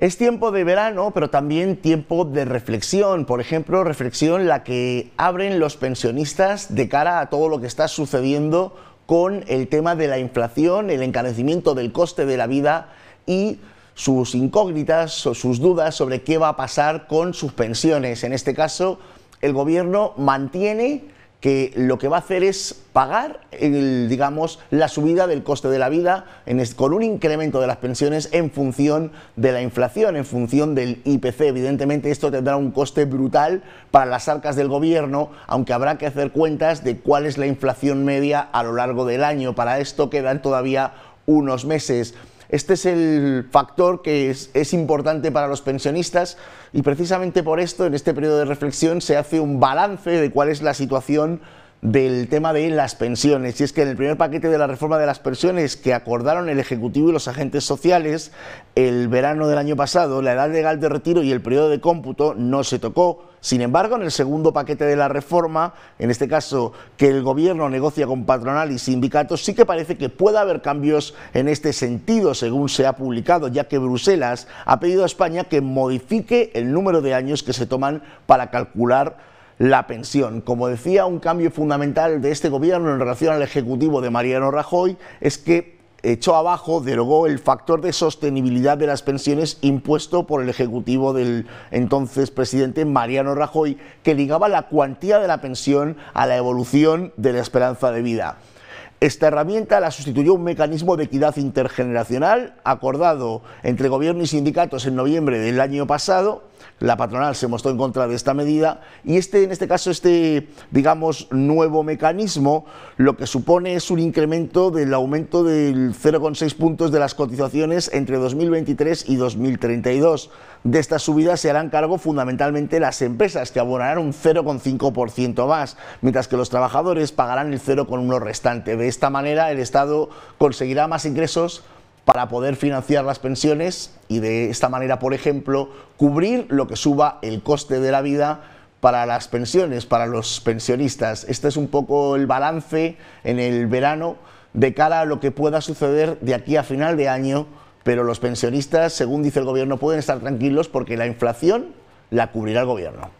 Es tiempo de verano, pero también tiempo de reflexión. Por ejemplo, reflexión la que abren los pensionistas de cara a todo lo que está sucediendo con el tema de la inflación, el encarecimiento del coste de la vida y sus incógnitas o sus dudas sobre qué va a pasar con sus pensiones. En este caso, el gobierno mantiene que lo que va a hacer es pagar, digamos, la subida del coste de la vida con un incremento de las pensiones en función de la inflación, en función del IPC. Evidentemente esto tendrá un coste brutal para las arcas del gobierno, aunque habrá que hacer cuentas de cuál es la inflación media a lo largo del año. Para esto quedan todavía unos meses. Este es el factor que es, importante para los pensionistas y precisamente por esto, en este periodo de reflexión, se hace un balance de cuál es la situación del tema de las pensiones. Y es que en el primer paquete de la reforma de las pensiones que acordaron el Ejecutivo y los agentes sociales el verano del año pasado, la edad legal de retiro y el periodo de cómputo no se tocó. Sin embargo, en el segundo paquete de la reforma, en este caso que el gobierno negocia con patronal y sindicatos, sí que parece que puede haber cambios en este sentido, según se ha publicado, ya que Bruselas ha pedido a España que modifique el número de años que se toman para calcular la pensión. Como decía, un cambio fundamental de este gobierno en relación al Ejecutivo de Mariano Rajoy es que echó abajo, derogó el factor de sostenibilidad de las pensiones impuesto por el Ejecutivo del entonces presidente Mariano Rajoy, que ligaba la cuantía de la pensión a la evolución de la esperanza de vida. Esta herramienta la sustituyó un mecanismo de equidad intergeneracional acordado entre gobierno y sindicatos en noviembre del año pasado la patronal se mostró en contra de esta medida y este, en este caso, este, digamos, nuevo mecanismo lo que supone es un incremento del aumento del 0,6 puntos de las cotizaciones entre 2023 y 2032. De esta subida se harán cargo fundamentalmente las empresas, que abonarán un 0,5% más, mientras que los trabajadores pagarán el 0,1 restante. De esta manera, el Estado conseguirá más ingresos para poder financiar las pensiones y de esta manera, por ejemplo, cubrir lo que suba el coste de la vida para las pensiones, para los pensionistas. Este es un poco el balance en el verano de cara a lo que pueda suceder de aquí a final de año, pero los pensionistas, según dice el gobierno, pueden estar tranquilos porque la inflación la cubrirá el gobierno.